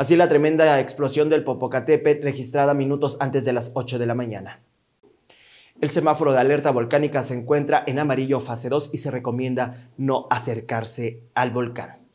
Así la tremenda explosión del Popocatépetl registrada minutos antes de las 8 de la mañana. El semáforo de alerta volcánica se encuentra en amarillo fase 2 y se recomienda no acercarse al volcán.